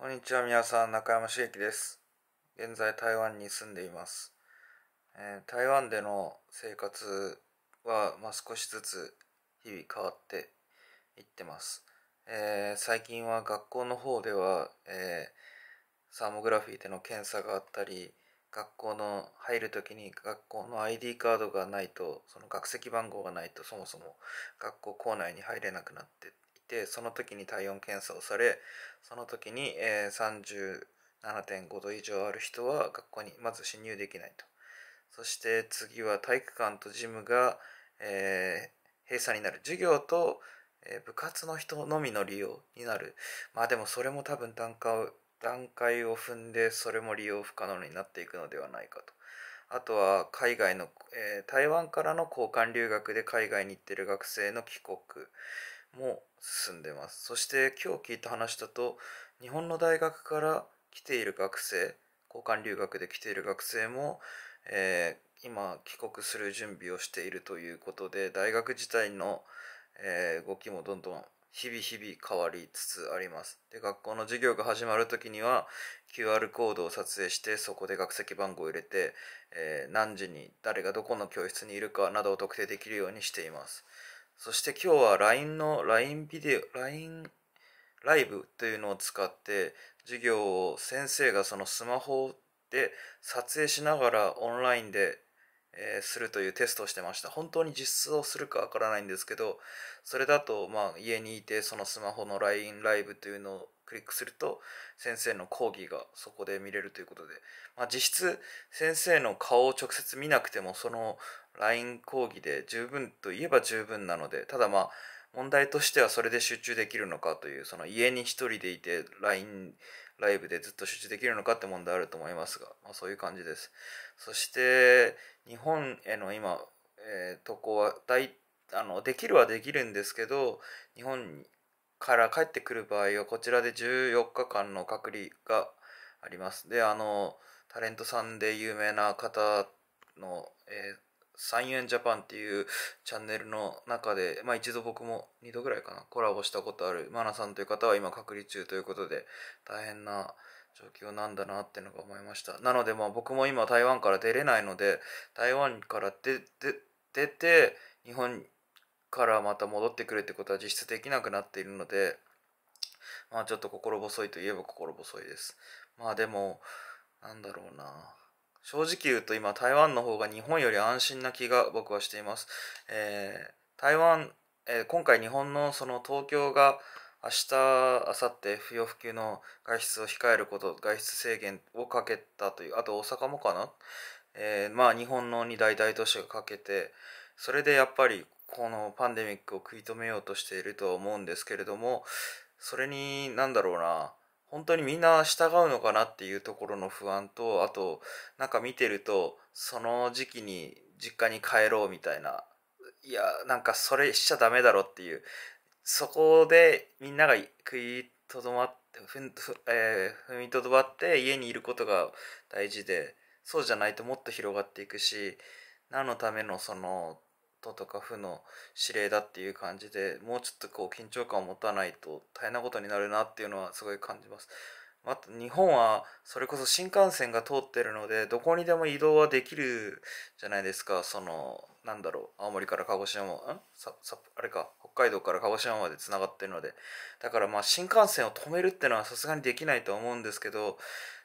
こんにちは皆さん、中山茂樹です。現在台湾に住んでいます。えー、台湾での生活は、まあ、少しずつ日々変わっていってます。えー、最近は学校の方では、えー、サーモグラフィーでの検査があったり、学校の入る時に学校の ID カードがないとその学籍番号がないとそもそも学校校内に入れなくなっててその時に体温検査をされその時に、えー、37.5度以上ある人は学校にまず侵入できないとそして次は体育館とジムが、えー、閉鎖になる授業と、えー、部活の人のみの利用になるまあでもそれも多分段階を段階を踏んでそれも利用不可能になっていくのではないかと。あとは海外の、えー、台湾からの交換留学で海外に行ってる学生の帰国、も進んでます。そして今日聞いた話だと、日本の大学から来ている学生、交換留学で来ている学生も、えー、今帰国する準備をしているということで、大学自体の、えー、動きもどんどん日々日々変わりつつあります。で、学校の授業が始まる時には QR コードを撮影して、そこで学籍番号を入れて、えー、何時に誰がどこの教室にいるかなどを特定できるようにしています。そして今日は LINE の LINE ビデオ、LINE ライブというのを使って授業を先生がそのスマホで撮影しながらオンラインでえー、するというテストをしてました。本当に実装するかわからないんですけど、それだと、まあ、家にいて、そのスマホの LINE ライブというのをクリックすると、先生の講義がそこで見れるということで、まあ、実質、先生の顔を直接見なくても、その LINE 講義で十分といえば十分なので、ただまあ、問題としてはそれで集中できるのかという、その家に一人でいて LINE ライブでずっと集中できるのかって問題あると思いますが、まあ、そういう感じです。そして日本への今、えー、渡航は大あのできるはできるんですけど日本から帰ってくる場合はこちらで14日間の隔離があります。であのタレントさんで有名な方の、えーサイエンジャパンっていうチャンネルの中で、まあ一度僕も二度ぐらいかな、コラボしたことあるマナさんという方は今隔離中ということで、大変な状況なんだなってのが思いました。なのでまあ僕も今台湾から出れないので、台湾から出出て、日本からまた戻ってくるってことは実質できなくなっているので、まあちょっと心細いといえば心細いです。まあでも、なんだろうな。正直言うと今台湾の方が日本より安心な気が僕はしています。えー、台湾、えー、今回日本のその東京が明日、明後日不要不急の外出を控えること、外出制限をかけたという、あと大阪もかな、えー、まあ日本の二大大都市がかけて、それでやっぱりこのパンデミックを食い止めようとしているとは思うんですけれども、それに、なんだろうな、本当にみんな従うのかなっていうところの不安と、あと、なんか見てると、その時期に実家に帰ろうみたいな、いや、なんかそれしちゃダメだろっていう、そこでみんなが食いとどまって、えー、踏みとどまって家にいることが大事で、そうじゃないともっと広がっていくし、何のためのそのトとか負の指令だっていう感じでもうちょっとこう緊張感を持たないと大変なことになるなっていうのはすごい感じます。また日本はそれこそ新幹線が通ってるのでどこにでも移動はできるじゃないですかそのなんだろう青森から鹿児島んさあれか北海道から鹿児島までつながってるのでだからまあ新幹線を止めるってのはさすがにできないとは思うんですけど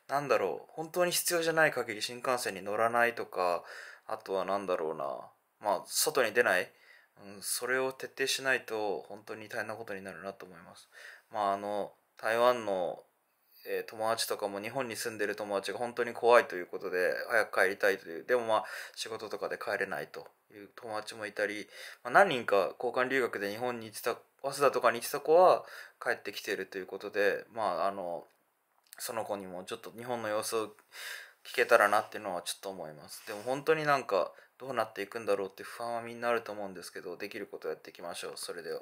なんだろう本当に必要じゃない限り新幹線に乗らないとかあとは何だろうなまあ、外に出ない、うん、それを徹底しないと本当に大変なことになるなと思います。まあ、あの台湾の、え友達とかも日本に住んでる友達が本当に怖いということで早く帰りたいというでもまあ仕事とかで帰れないという友達もいたり、まあ、何人か交換留学で日本に行ってた早稲田とかに行ってた子は帰ってきてるということでまああのその子にもちょっと日本の様子を聞けたらなっていうのはちょっと思いますでも本当になんかどうなっていくんだろうって不安はみんなあると思うんですけどできることやっていきましょうそれでは。